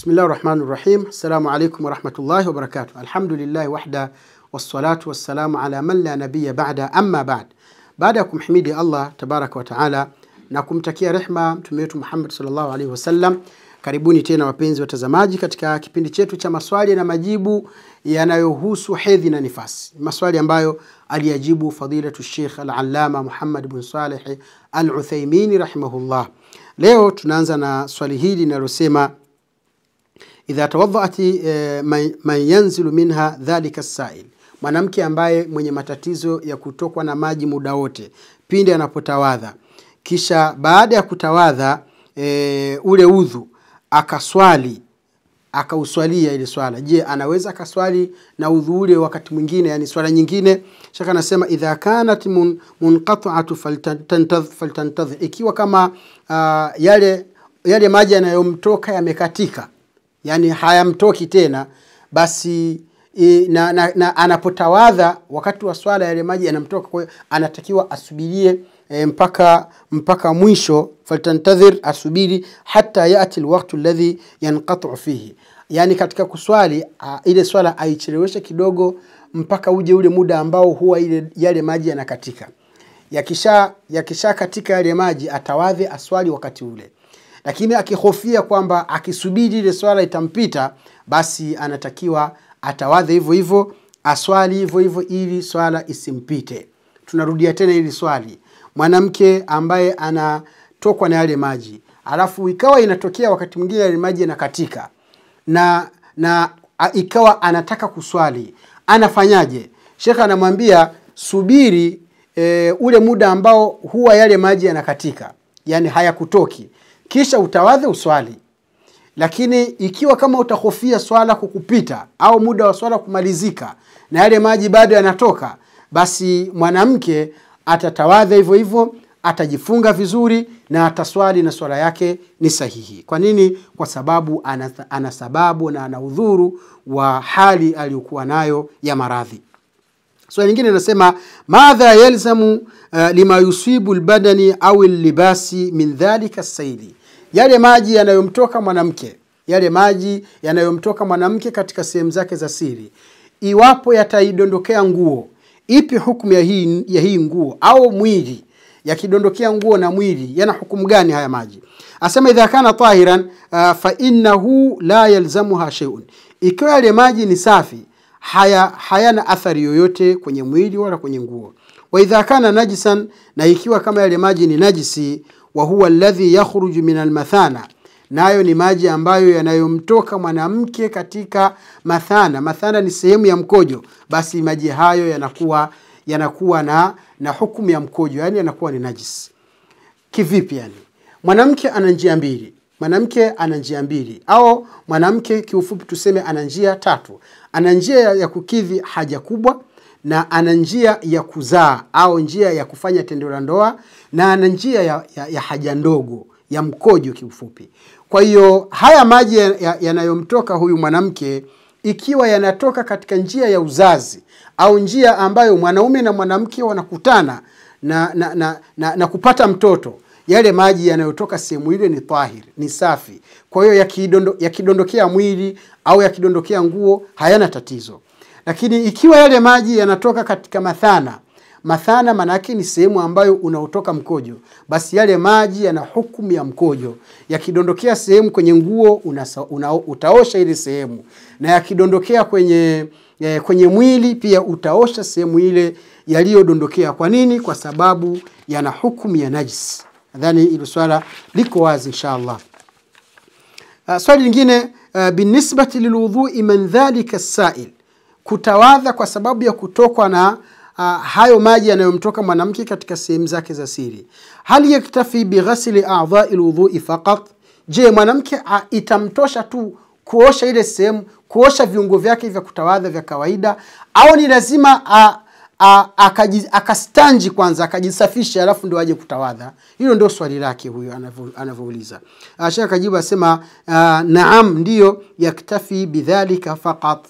Bismillah rahmani rahim. Assalamu alaikum warahmatullahi wabarakatuh. Alhamdulillahi wahda wassalatu wassalamu ala man la nabiya ba'da, amma ba'd. Baada ya kumhimidi Allah tabaraka wa taala na kumtakia rehma mtume wetu Muhammad sallallahu alaihi wasallam, karibuni tena wapenzi watazamaji katika kipindi chetu cha maswali na majibu yanayohusu hedhi na nifasi, maswali ambayo aliyajibu fadilatu shekh alalama allama Muhammad bin Saleh al-Uthaymeen rahimahullah. Leo tunaanza na swali hili linalosema idha tawadhaati e, eh, man, yanzilu minha dhalika sail, mwanamke ambaye mwenye matatizo ya kutokwa na maji muda wote pindi anapotawadha, kisha baada ya kutawadha e, ule udhu akaswali akauswalia ile swala. Je, anaweza akaswali na udhu ule wakati mwingine, yani swala nyingine? Shaka anasema idha kanat mun, munqat'atu ikiwa kama uh, yale yale maji yanayomtoka yamekatika yani hayamtoki tena basi i, na, na, na anapotawadha wakati wa swala yale maji yanamtoka kwa anatakiwa asubirie e, mpaka mpaka mwisho faltantadhir asubiri hata yati lwaktu ladhi yanqatu fihi yani katika kuswali a, ile swala aicheleweshe kidogo mpaka uje ule muda ambao huwa ile yale maji yanakatika yakisha yakisha katika yale maji atawadhe aswali wakati ule lakini akihofia kwamba akisubiri ile swala itampita, basi anatakiwa atawadhe hivyo hivyo, aswali hivyo hivyo ili swala isimpite. Tunarudia tena ili swali, mwanamke ambaye anatokwa na yale maji alafu ikawa inatokea wakati mwingine yale maji yanakatika na na a, ikawa anataka kuswali, anafanyaje? Shekhe anamwambia subiri e, ule muda ambao huwa yale maji yanakatika, yani hayakutoki kisha utawadhe uswali. Lakini ikiwa kama utahofia swala kukupita au muda wa swala kumalizika na yale maji bado yanatoka, basi mwanamke atatawadha hivyo hivyo, atajifunga vizuri na ataswali na swala yake ni sahihi. Kwa nini? Kwa sababu ana, sababu na ana udhuru wa hali aliyokuwa nayo ya maradhi. Swali so, lingine inasema madha yalzamu uh, lima yusibu lbadani au libasi min dhalika saili yale maji yanayomtoka mwanamke, yale maji yanayomtoka mwanamke katika sehemu zake za siri, iwapo yataidondokea nguo, ipi hukumu ya hii, ya hii nguo au mwili? Yakidondokea nguo na mwili, yana hukumu gani haya maji? Asema idha kana tahiran uh, fa innahu la yalzamuha shay'un, ikiwa yale maji ni safi haya hayana athari yoyote kwenye mwili wala kwenye nguo. Waidha kana najisan, na ikiwa kama yale maji ni najisi wa huwa alladhi yakhruju min almathana, nayo ni maji ambayo yanayomtoka mwanamke katika mathana. Mathana ni sehemu ya mkojo, basi maji hayo yanakuwa yanakuwa na, na hukumu ya mkojo, yani yanakuwa ni najis. Kivipi yani? Mwanamke ana njia mbili, mwanamke ana njia mbili au mwanamke kiufupi tuseme ana njia tatu. Ana njia ya kukidhi haja kubwa, na ana njia ya kuzaa au njia ya kufanya tendo la ndoa na ana njia ya, ya, ya haja ndogo ya mkojo kiufupi. Kwa hiyo haya maji yanayomtoka ya, ya huyu mwanamke ikiwa yanatoka katika njia ya uzazi au njia ambayo mwanaume na mwanamke wanakutana na, na, na, na, na kupata mtoto, yale maji yanayotoka sehemu ile ni tahir, ni safi. Kwa hiyo yakidondokea ya mwili au yakidondokea nguo hayana tatizo, lakini ikiwa yale maji yanatoka katika mathana Mathana maanake ni sehemu ambayo unaotoka mkojo, basi yale maji yana hukumu ya mkojo. Yakidondokea sehemu kwenye nguo unasa, una, utaosha ile sehemu, na yakidondokea kwenye eh, kwenye mwili pia utaosha sehemu ile yaliyodondokea. Kwa nini? Kwa sababu yana hukumu ya najis. Nadhani hilo swala liko wazi inshallah. Uh, swali lingine uh, binisbati lilwudhui man dhalika sail, kutawadha kwa sababu ya kutokwa na uh, hayo maji yanayomtoka mwanamke katika sehemu zake za siri hal yaktafi bighasli adhai lwudhui faqat je mwanamke uh, itamtosha tu kuosha ile sehemu kuosha viungo vyake vya kutawadha vya kawaida au ni lazima uh, akastanji kwanza akajisafisha alafu ndo aje kutawadha hilo ndio swali lake huyo anavyouliza shekh akajibu asema naam ndiyo yaktafi bidhalika faqat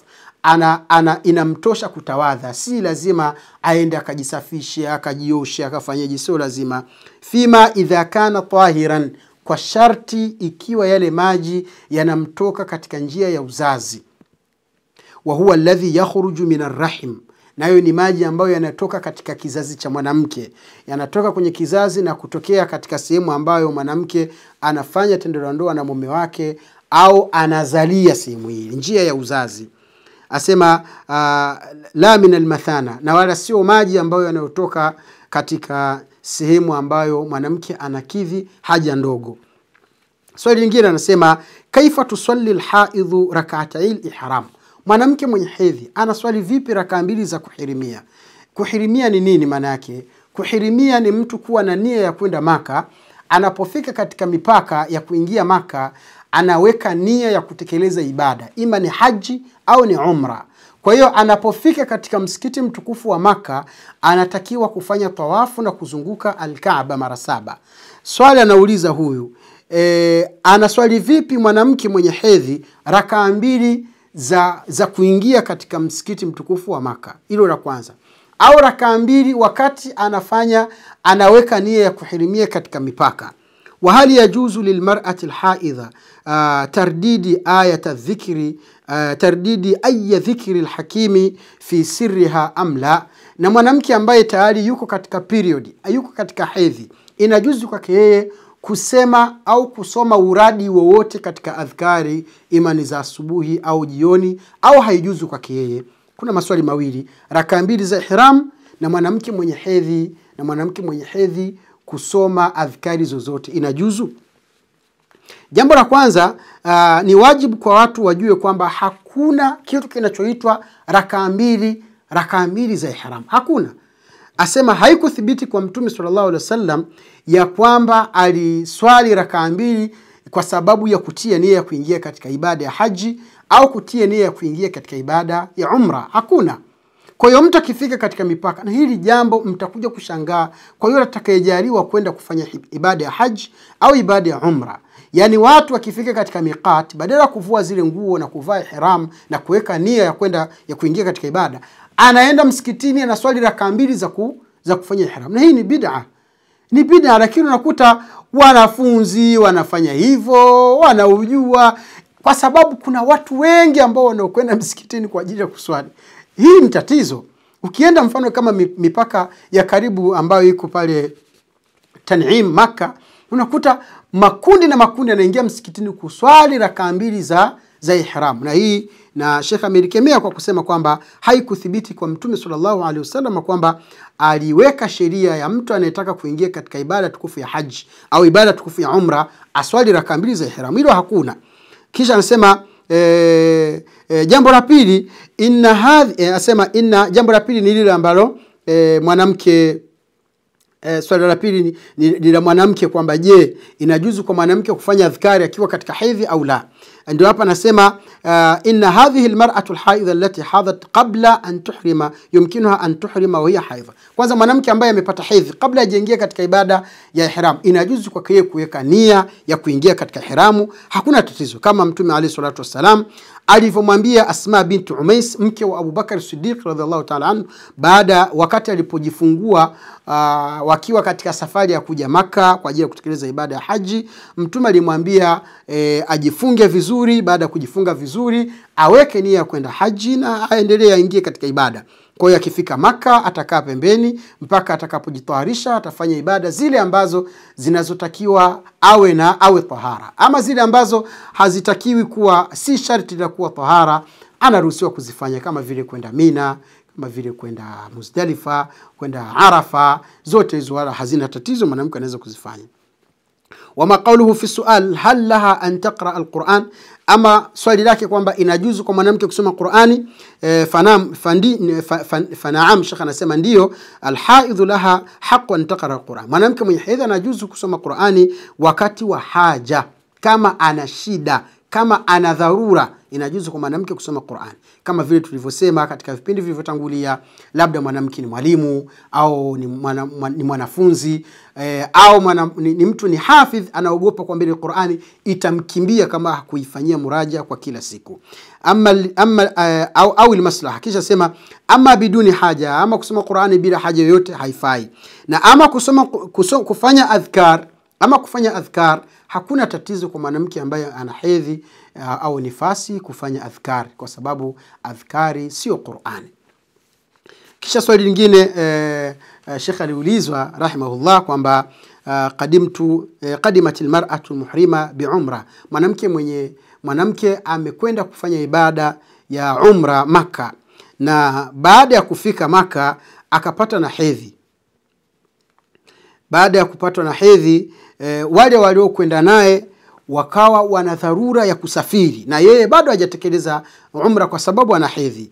ana, ana inamtosha kutawadha si lazima aende akajisafishe akajioshe akafanyaje sio lazima fima idha kana tahiran kwa sharti ikiwa yale maji yanamtoka katika njia ya uzazi wa huwa alladhi yakhruju min arrahim nayo ni maji ambayo yanatoka katika kizazi cha mwanamke yanatoka kwenye kizazi na kutokea katika sehemu ambayo mwanamke anafanya tendo la ndoa na mume wake au anazalia sehemu hii njia ya uzazi asema uh, la min almathana, na wala sio maji ambayo yanayotoka katika sehemu ambayo mwanamke anakidhi haja ndogo. Swali lingine anasema kaifa tusalli lhaidhu rakatai lihram, mwanamke mwenye hedhi anaswali vipi rakaa mbili za kuhirimia? Kuhirimia ni nini maana yake? Kuhirimia ni mtu kuwa na nia ya kwenda Maka, anapofika katika mipaka ya kuingia Maka anaweka nia ya kutekeleza ibada, ima ni haji au ni umra. Kwa hiyo anapofika katika msikiti mtukufu wa Maka anatakiwa kufanya tawafu na kuzunguka Alkaaba mara saba. Swali anauliza huyu e, anaswali vipi mwanamke mwenye hedhi rakaa mbili za, za kuingia katika msikiti mtukufu wa Maka? Hilo la kwanza au rakaa mbili wakati anafanya anaweka nia ya kuhirimia katika mipaka. وهل يجوز للمرأة الحائضة آه ترديد آية الذكر آه ترديد أي ذكر الحكيم في سرها أم لا na mwanamke ambaye tayari yuko katika period yuko katika hedhi inajuzu kwake yeye kusema au kusoma uradi wowote katika adhkari imani za asubuhi au jioni au haijuzu kwake yeye kuna maswali mawili rakaa mbili za ihram na mwanamke mwenye hedhi na mwanamke mwenye hedhi kusoma adhkari zozote inajuzu jambo la kwanza uh, ni wajibu kwa watu wajue kwamba hakuna kitu kinachoitwa rakaa mbili rakaa mbili za ihram hakuna asema haikuthibiti kwa mtume salllahu alehi wasallam ya kwamba aliswali rakaa mbili kwa sababu ya kutia nia ya kuingia katika ibada ya haji au kutia nia ya kuingia katika ibada ya umra hakuna kwa hiyo mtu akifika katika mipaka, na hili jambo mtakuja kushangaa kwa yule atakayejaliwa kwenda kufanya ibada ya haji au ibada ya umra, yaani watu wakifika katika miqat, badala ya kuvua zile nguo na kuvaa ihram na kuweka nia ya kwenda ya kuingia katika ibada, anaenda msikitini, anaswali rakaa mbili za ku, za kufanya ihram, na hii ni bid'a ni bid'a, lakini unakuta wanafunzi wanafanya hivyo, wanaujua, kwa sababu kuna watu wengi ambao wanaokwenda msikitini kwa ajili ya kuswali. Hii ni tatizo. Ukienda mfano kama mipaka ya karibu ambayo iko pale Tanim Maka, unakuta makundi na makundi yanaingia msikitini kuswali rakaa mbili za za ihram, na hii na Sheikh amelikemea kwa kusema kwamba haikuthibiti kwa Mtume sallallahu alaihi wasallam kwamba aliweka sheria ya mtu anayetaka kuingia katika ibada tukufu ya haji au ibada tukufu ya umra aswali rakaa mbili za ihram, hilo hakuna. Kisha anasema e, e, jambo la pili inna hadhi e, asema inna, jambo la pili ni lile ambalo e, mwanamke E, swali la pili ni, ni, ni la mwanamke kwamba je, inajuzu kwa mwanamke kufanya adhkari akiwa katika hedhi au la? ndio hapa anasema uh, inna hadhihi almar'atu alhaidha allati hadhat qabla an tuhrima yumkinuha an tuhrima wa hiya haidha. Kwanza mwanamke ambaye amepata hedhi kabla hajaingia katika ibada ya ihram, inajuzu kwa yeye kuweka nia ya kuingia katika ihramu, hakuna tatizo, kama Mtume alayhi salatu wassalam alivyomwambia Asma bint Umais mke wa Abubakar Siddiq radhiallahu taala anhu, baada wakati alipojifungua uh, wakiwa katika safari ya kuja Maka kwa ajili ya kutekeleza ibada ya haji, Mtume alimwambia eh, ajifunge vizuri baada ya kujifunga vizuri aweke nia ya kwenda haji na aendelee aingie katika ibada kwa hiyo akifika maka atakaa pembeni mpaka atakapojitaharisha atafanya ibada zile ambazo zinazotakiwa awe na awe tahara ama zile ambazo hazitakiwi kuwa si sharti la kuwa tahara anaruhusiwa kuzifanya kama vile kwenda mina kama vile kwenda muzdalifa kwenda arafa zote hizo wala hazina tatizo mwanamke anaweza kuzifanya wama qauluhu fi sual hal laha an taqra alquran ama swali lake kwamba inajuzu kwa mwanamke kusoma qurani e, fanaam fandi, fa, fan, shekh anasema ndiyo alhaidhu laha haqu an taqra alquran mwanamke mwenye hedhi anajuzu kusoma qurani wakati wa haja kama ana shida kama ana dharura inajuzu kwa mwanamke kusoma Qur'an, kama vile tulivyosema katika vipindi vilivyotangulia, labda mwanamke ni mwalimu au ni, mwana, mwana, ni mwanafunzi e, au mwana, ni, ni mtu ni hafidh, anaogopa kwa mbele Qur'ani itamkimbia kama hakuifanyia muraja kwa kila siku ama, ama, uh, eh, au, au ilmaslaha. Kisha sema ama biduni haja, ama kusoma Qur'ani bila haja yoyote haifai, na ama kusoma, kusoma kufanya adhkar ama kufanya adhkar, hakuna tatizo kwa mwanamke ambaye ana hedhi uh, au nifasi kufanya adhkar, kwa sababu adhkari sio Qurani. Kisha swali lingine eh, eh, Sheikh aliulizwa rahimahullah kwamba uh, qadimtu eh, qadimatil mar'atu muhrima biumra, mwanamke mwenye mwanamke amekwenda kufanya ibada ya umra Maka, na baada ya kufika Maka akapata na hedhi. Baada ya kupatwa na hedhi e, wale waliokwenda naye wakawa wana dharura ya kusafiri na yeye bado hajatekeleza umra kwa sababu ana hedhi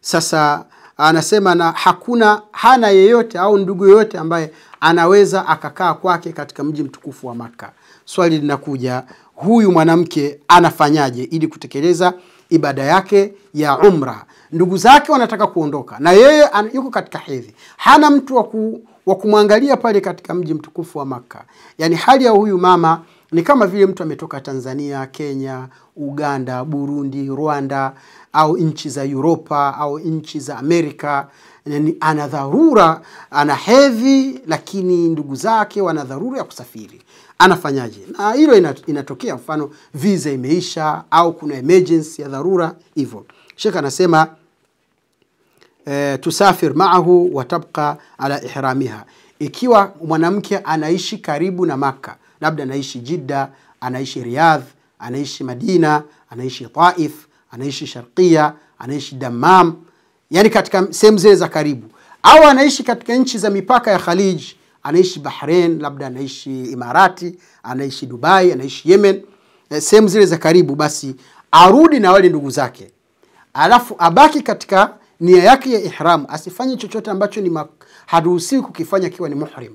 sasa anasema na hakuna hana yeyote au ndugu yeyote ambaye anaweza akakaa kwake katika mji mtukufu wa Maka. Swali linakuja, huyu mwanamke anafanyaje ili kutekeleza ibada yake ya umra? Ndugu zake wanataka kuondoka na yeye yuko katika hedhi, hana mtu wa wa kumwangalia pale katika mji mtukufu wa Makka. Yaani hali ya huyu mama ni kama vile mtu ametoka Tanzania, Kenya, Uganda, Burundi, Rwanda au nchi za Uropa au nchi za Amerika. Yani ana dharura, ana hedhi, lakini ndugu zake wana dharura ya kusafiri. Anafanyaje? Na hilo inatokea mfano visa imeisha au kuna emergency ya dharura hivyo. Sheikh anasema e, tusafir maahu watabka ala ihramiha, ikiwa mwanamke anaishi karibu na Makka, labda anaishi Jidda, anaishi Riyadh, anaishi Madina, anaishi Taif, anaishi Sharqia, anaishi Dammam, yani katika sehemu zile za karibu, au anaishi katika nchi za mipaka ya Khalij, anaishi Bahrain, labda anaishi Imarati, anaishi Dubai, anaishi Yemen, e, sehemu zile za karibu, basi arudi na wale ndugu zake, alafu abaki katika nia yake ya ihram, asifanye chochote ambacho ni haruhusiwi kukifanya akiwa ni muhrim.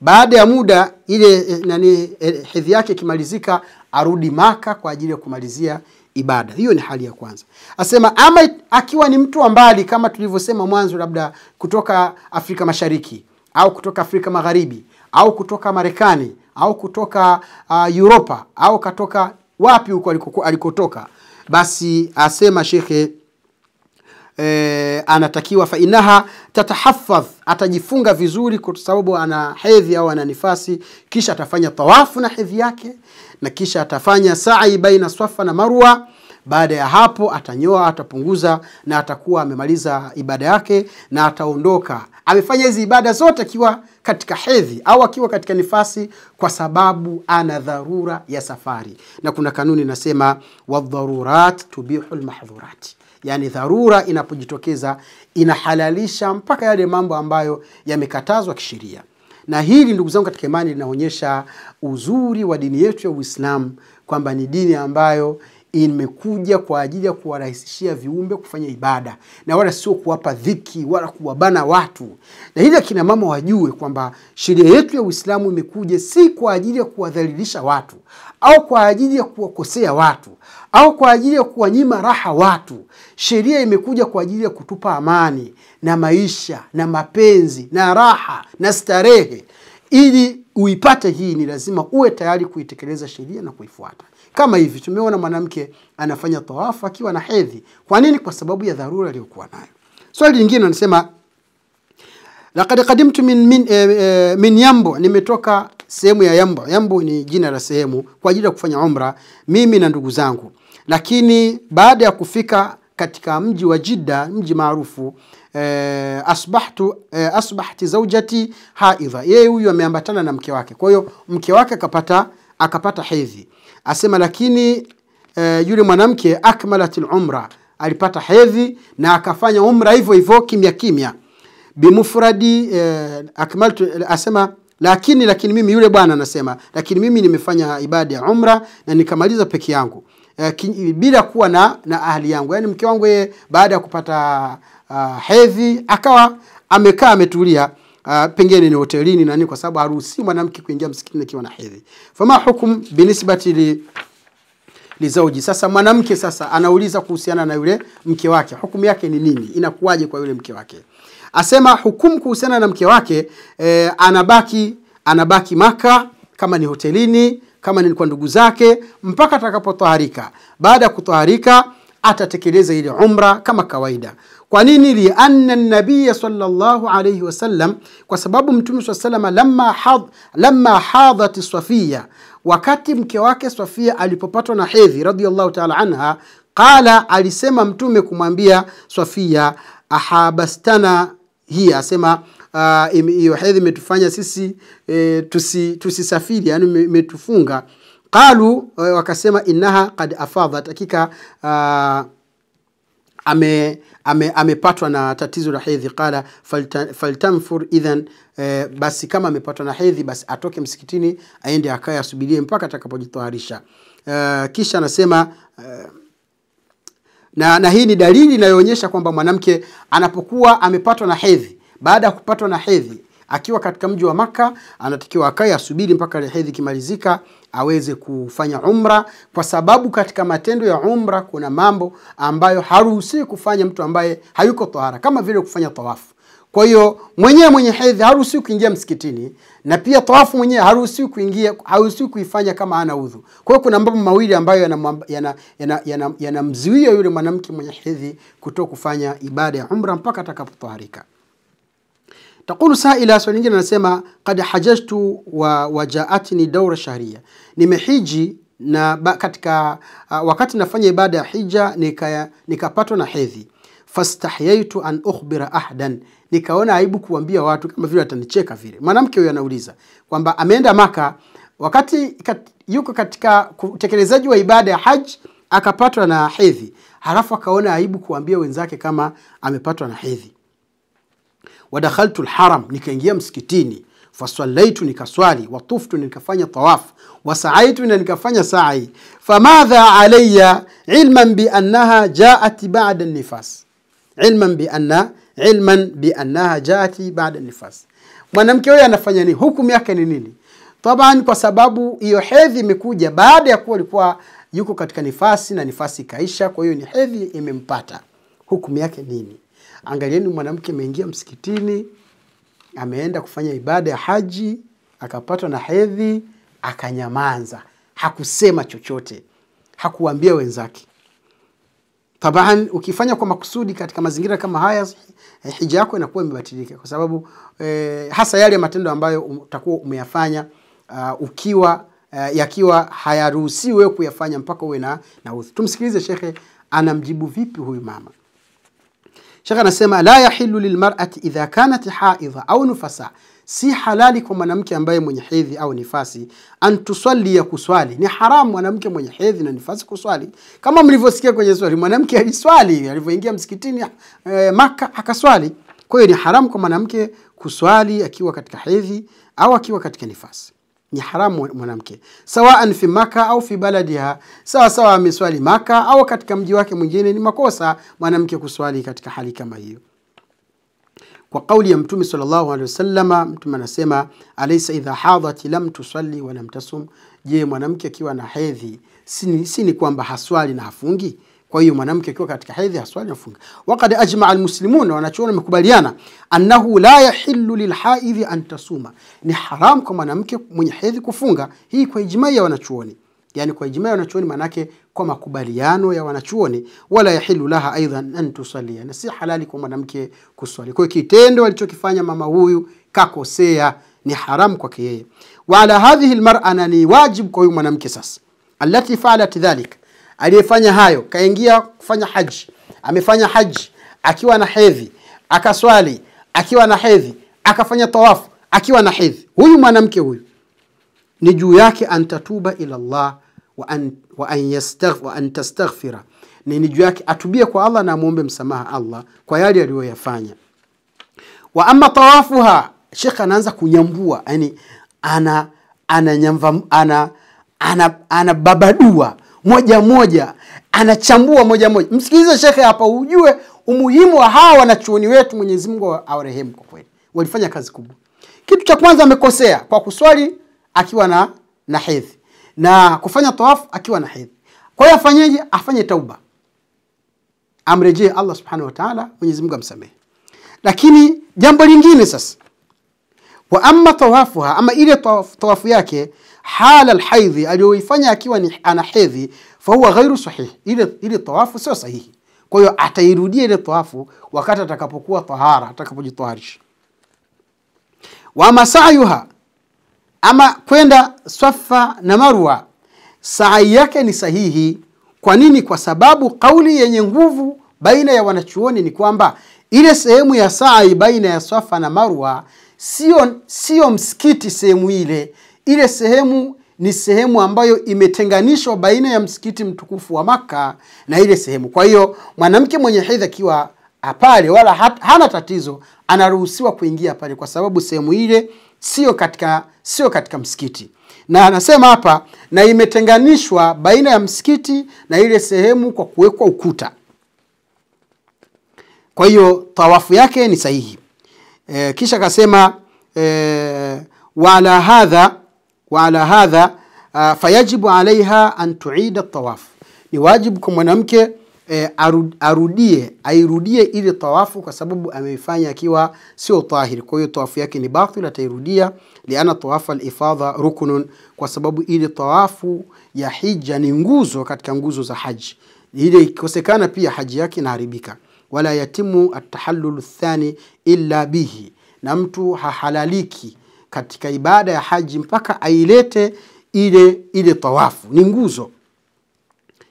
Baada ya muda ile eh, nani eh, hedhi yake ikimalizika, arudi Maka kwa ajili ya kumalizia ibada. Hiyo ni hali ya kwanza. Asema ama akiwa ni mtu wa mbali kama tulivyosema mwanzo, labda kutoka Afrika Mashariki au kutoka Afrika Magharibi au kutoka Marekani au kutoka uh, Europa au katoka wapi huko alikotoka, basi asema shekhe e, anatakiwa fainaha tatahafadh, atajifunga vizuri kwa sababu ana hedhi au ana nifasi, kisha atafanya tawafu na hedhi yake, na kisha atafanya sai baina Swafa na Marwa. Baada ya hapo atanyoa, atapunguza na atakuwa amemaliza ibada yake na ataondoka. Amefanya hizi ibada zote akiwa katika hedhi au akiwa katika nifasi, kwa sababu ana dharura ya safari, na kuna kanuni inasema wadharurat tubihu lmahdhurat yani dharura inapojitokeza inahalalisha mpaka yale mambo ambayo yamekatazwa kisheria na hili ndugu zangu katika imani linaonyesha uzuri wa dini yetu ya uislamu kwamba ni dini ambayo imekuja kwa ajili ya kuwarahisishia viumbe kufanya ibada na wala sio kuwapa dhiki wala kuwabana watu na hili akina mama wajue kwamba sheria yetu ya uislamu imekuja si kwa ajili ya kuwadhalilisha watu au kwa ajili ya kuwakosea watu au kwa ajili ya kuwanyima raha watu. Sheria imekuja kwa ajili ya kutupa amani na maisha na mapenzi na raha na starehe. Ili uipate hii, ni lazima uwe tayari kuitekeleza sheria na kuifuata. Kama hivi tumeona mwanamke anafanya tawafu akiwa na hedhi. Kwa nini? Kwa sababu ya dharura aliyokuwa nayo. Swali lingine anasema laqad qadimtu min, min, eh, eh, min yambo, nimetoka sehemu ya Yambu. Yambu ni jina la sehemu kwa ajili ya kufanya umra, mimi na ndugu zangu. Lakini baada ya kufika katika mji wa Jidda, mji maarufu eh, asbahtu eh, asbahti zaujati haidha, yeye huyu ameambatana na mke wake. Kwa hiyo mke wake akapata akapata hedhi, asema lakini eh, yule mwanamke akmalatil umra, alipata hedhi na akafanya umra hivyo hivyo kimya kimya bimufradi eh, akmaltu asema lakini lakini mimi yule bwana anasema lakini mimi nimefanya ibada ya umra na nikamaliza peke yangu e, bila kuwa na na ahli yangu yani mke wangu yeye baada ya kupata uh, hedhi akawa amekaa ametulia uh, pengine ni hotelini nani kwa sababu haruhusi mwanamke kuingia msikitini akiwa na hedhi fama hukum binisbati li lizauji sasa mwanamke sasa anauliza kuhusiana na yule mke wake hukumu yake ni nini inakuwaje kwa yule mke wake asema hukumu kuhusiana na mke wake e, anabaki anabaki Maka kama ni hotelini kama ni kwa ndugu zake mpaka atakapotaharika. Baada ya kutaharika atatekeleza ile umra kama kawaida. Kwa nini? Lianna nabiya sallallahu alayhi wasallam, kwa sababu mtume swalla salama lamma had, lamma hadhat Safiya, wakati mke wake Safia alipopatwa na hedhi radhiyallahu ta'ala anha, qala, alisema mtume kumwambia Safia ahabastana hii asema uh, hiyo uh, hedhi imetufanya sisi e, tusi, tusisafiri yani imetufunga qalu e, wakasema innaha kad afadhat hakika uh, ame amepatwa ame na tatizo la hedhi qala faltanfur idhan e, basi kama amepatwa na hedhi basi atoke msikitini aende akaye asubirie mpaka atakapojitoharisha e, uh, kisha anasema uh, na, na hii ni dalili inayoonyesha kwamba mwanamke anapokuwa amepatwa na hedhi baada ya kupatwa na hedhi akiwa katika mji wa Maka anatakiwa akae asubiri mpaka ile hedhi ikimalizika aweze kufanya umra, kwa sababu katika matendo ya umra kuna mambo ambayo haruhusiwi kufanya mtu ambaye hayuko tohara, kama vile kufanya tawafu. Kwa hiyo mwenyewe mwenye hedhi haruhusiwi kuingia msikitini, na pia tawafu mwenyewe haruhusiwi kuingia, haruhusiwi kuifanya kama hana udhu. Kwa hiyo kuna mambo mawili ambayo yanamzuia yana, yana, yule mwanamke mwenye hedhi kutoka kufanya ibada ya umra mpaka atakapotaharika. Taqulu saila, swali lingine anasema qad hajajtu wa wajaatni daura shahriya nimehiji na ba, katika uh, wakati nafanya ibada ya hija nikapatwa nika na hedhi fastahyaitu an ukhbira ahdan nikaona aibu kuambia watu kama vile atanicheka vile. Mwanamke huyo anauliza kwamba ameenda Maka wakati kat, yuko katika utekelezaji wa ibada ya haji akapatwa na hedhi, halafu akaona aibu kuambia wenzake kama amepatwa na hedhi. Wadakhaltu lharam, nikaingia msikitini fasalaitu nikaswali watuftu nikafanya tawafu wasaaitu na nikafanya sai famadha alaya ilman biannaha jaat bada nifas ilman bianna ilman bi annaha jati baada nifas. Mwanamke huyo anafanya nini? Hukumu yake ni nini? Taban, kwa sababu hiyo hedhi imekuja baada ya kuwa alikuwa yuko katika nifasi na nifasi ikaisha, kwa hiyo ni hedhi imempata. Hukumu yake nini? Angalieni, mwanamke ameingia msikitini, ameenda kufanya ibada ya haji, akapatwa na hedhi, akanyamaza hakusema chochote, hakuambia wenzake. Taban, ukifanya kwa makusudi katika mazingira kama haya, eh, hija yako inakuwa imebatilika, kwa sababu eh, hasa yale matendo ambayo utakuwa umeyafanya uh, ukiwa uh, yakiwa hayaruhusiwi wewe kuyafanya mpaka uwe na, na udhu. Tumsikilize shekhe anamjibu vipi huyu mama. Shekhe anasema la yahilu lilmar'ati idha kanat haidha au nufasa si halali kwa mwanamke ambaye mwenye hedhi au nifasi antuswali ya kuswali. Ni haramu mwanamke mwenye hedhi na nifasi kuswali, kama mlivyosikia kwenye swali. Mwanamke aliswali alivyoingia msikitini e, eh, Maka akaswali. Kwa hiyo ni haramu kwa mwanamke kuswali akiwa katika hedhi au akiwa katika nifasi ni haramu mwanamke sawaan fi maka au fi baladiha, sawa sawa ameswali Maka au katika mji wake mwingine. Ni makosa mwanamke kuswali katika hali kama hiyo kwa kauli ya mtume sallallahu alaihi wasallama. Mtume anasema alaisa idha hadhati lam tusalli walam tasum, je, mwanamke akiwa na hedhi si ni kwamba haswali na hafungi? Kwa hiyo mwanamke akiwa katika hedhi haswali na hafungi. Waqad ajmaa almuslimuna, wanachuoni wamekubaliana annahu la yahillu lilhaidhi an tasuma, ni haram kwa mwanamke mwenye hedhi kufunga. Hii kwa ijma ya wanachuoni yani kwa ijma ya wanachuoni, maanake kwa makubaliano ya wanachuoni. Wala yahilu laha aidan an tusalia, na si halali kwa mwanamke kuswali. Kwa kitendo alichokifanya mama huyu kakosea, ni haramu kwake yeye. wala hadhihi lmara, na ni wajibu kwa huyu mwanamke sasa, alati faalat dhalik, aliyefanya hayo, kaingia kufanya haji, amefanya haji akiwa na hedhi, akaswali akiwa na hedhi, akafanya tawafu akiwa na hedhi, huyu mwanamke huyu ni juu yake antatuba ila llah wa an, wa an, tastaghfira ni ni juu yake atubie kwa Allah na amwombe msamaha Allah kwa yale aliyoyafanya. Wa ama tawafuha, shekh anaanza kunyambua, yani ana ananyamba ana anababadua ana, ana moja moja anachambua moja moja. Msikilize shekhe hapa ujue umuhimu wa hawa wanachuoni wetu, mwenyezimungu awarehemu. Kwa kweli walifanya kazi kubwa. Kitu cha kwanza amekosea kwa kuswali akiwa na na hedhi na kufanya tawafu akiwa na hedhi. Kwa hiyo afanyeje? Afanye tauba, amrejee Allah subhanahu wa ta'ala, Mwenyezi Mungu amsamehe. Lakini jambo lingine sasa, wa amma tawafuha, ama ile tawafu, tawafu yake hala alhaidhi aliyoifanya akiwa ni ana hedhi, fahuwa ghairu sahihi, ile ile tawafu sio sahihi. Kwa hiyo atairudia ile tawafu wakati atakapokuwa tahara, atakapojitoharisha Wa masayuha ama kwenda Swafa na Marwa, saai yake ni sahihi. Kwa nini? Kwa sababu kauli yenye nguvu baina ya wanachuoni ni kwamba ile sehemu ya sa'i baina ya Swafa na Marwa sio sio msikiti sehemu ile. Ile sehemu ni sehemu ambayo imetenganishwa baina ya msikiti mtukufu wa Maka na ile sehemu. Kwa hiyo mwanamke mwenye hedhi akiwa pale, wala hana tatizo, anaruhusiwa kuingia pale, kwa sababu sehemu ile sio katika, sio katika msikiti na anasema hapa, na imetenganishwa baina ya msikiti na ile sehemu kwa kuwekwa ukuta. Kwa hiyo tawafu yake ni sahihi. E, kisha akasema e, wala hadha wala hadha fayajibu alaiha an tuida tawafu, ni wajibu kwa mwanamke e, arudie airudie ile tawafu kwa sababu ameifanya akiwa sio tahiri. Kwa hiyo tawafu yake ni batil, atairudia liana tawafu alifadha rukunun, kwa sababu ile tawafu ya hija ni nguzo katika nguzo za haji. Ile ikikosekana, pia haji yake inaharibika. Wala yatimu atahallul thani illa bihi, na mtu hahalaliki katika ibada ya haji mpaka ailete ile ile tawafu, ni nguzo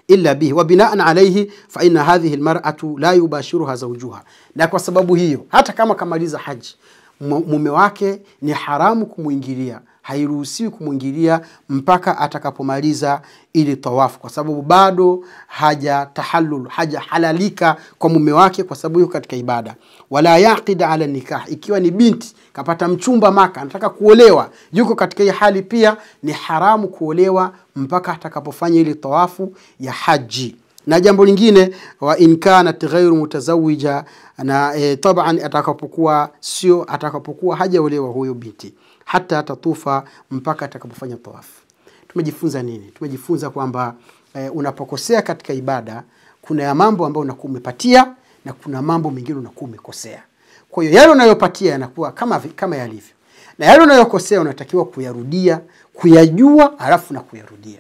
illa bihi wa binaan alaihi fa inna hadhihi almar'atu la yubashiruha zawjuha. Na kwa sababu hiyo, hata kama kamaliza haji mume wake ni haramu kumwingilia hairuhusiwi kumwingilia mpaka atakapomaliza ili tawafu kwa sababu bado haja tahallul haja halalika kwa mume wake kwa sababu yuko katika ibada wala yaqid ala nikah ikiwa ni binti kapata mchumba maka anataka kuolewa yuko katika hii hali pia ni haramu kuolewa mpaka atakapofanya ili tawafu ya haji na jambo lingine wa inkana ghairu mutazawija na e, taban atakapokuwa sio atakapokuwa hajaolewa huyo binti hata atatufa mpaka atakapofanya tawafu tumejifunza nini tumejifunza kwamba e, unapokosea katika ibada kuna ya mambo ambayo unakuwa umepatia na kuna mambo mengine unakuwa umekosea kwa hiyo yale unayopatia yanakuwa kama, kama yalivyo na yale unayokosea unatakiwa kuyarudia kuyajua alafu na kuyarudia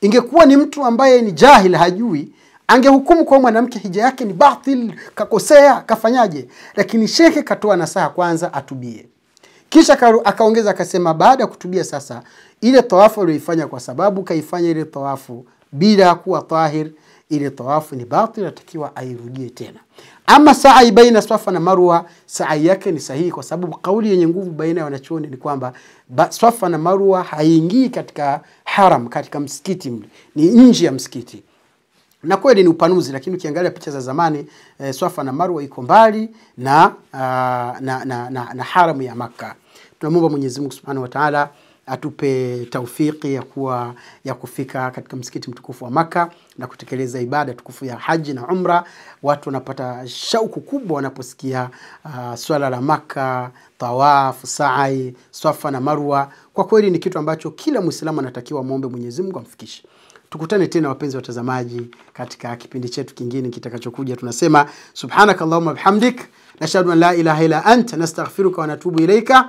Ingekuwa ni mtu ambaye ni jahil, hajui, angehukumu kwa mwanamke hija yake ni batil, kakosea, kafanyaje. Lakini shekhe katoa nasaha kwanza atubie, kisha akaongeza akasema, baada ya kutubia sasa, ile tawafu aliyoifanya, kwa sababu kaifanya ile tawafu bila kuwa tahir ile tawafu ni batil, atakiwa airudie tena. Ama sa'i baina Swafa na Marwa, sa'i yake ni sahihi, kwa sababu kauli yenye nguvu baina ya wanachuoni ni kwamba Swafa na Marwa haingii katika haram, katika msikiti ni nje ya msikiti na kweli ni upanuzi, lakini ukiangalia picha za zamani e, Swafa na Marwa iko mbali na, ah, na, na, na, na haramu ya Makka. Tunamwomba Mwenyezi Mungu Subhanahu wa Ta'ala atupe taufiki ya kuwa ya kufika katika msikiti mtukufu wa Maka na kutekeleza ibada tukufu ya haji na umra. Watu wanapata shauku kubwa wanaposikia uh, swala la Maka, tawafu, sa'i, swafa na marwa. Kwa kweli ni kitu ambacho kila Muislamu anatakiwa mwombe Mwenyezi Mungu amfikishe. Tukutane tena wapenzi watazamaji, katika kipindi chetu kingine kitakachokuja. Tunasema subhanakallahumma bihamdik nashhadu an la ilaha illa anta nastaghfiruka wa natubu ilaika.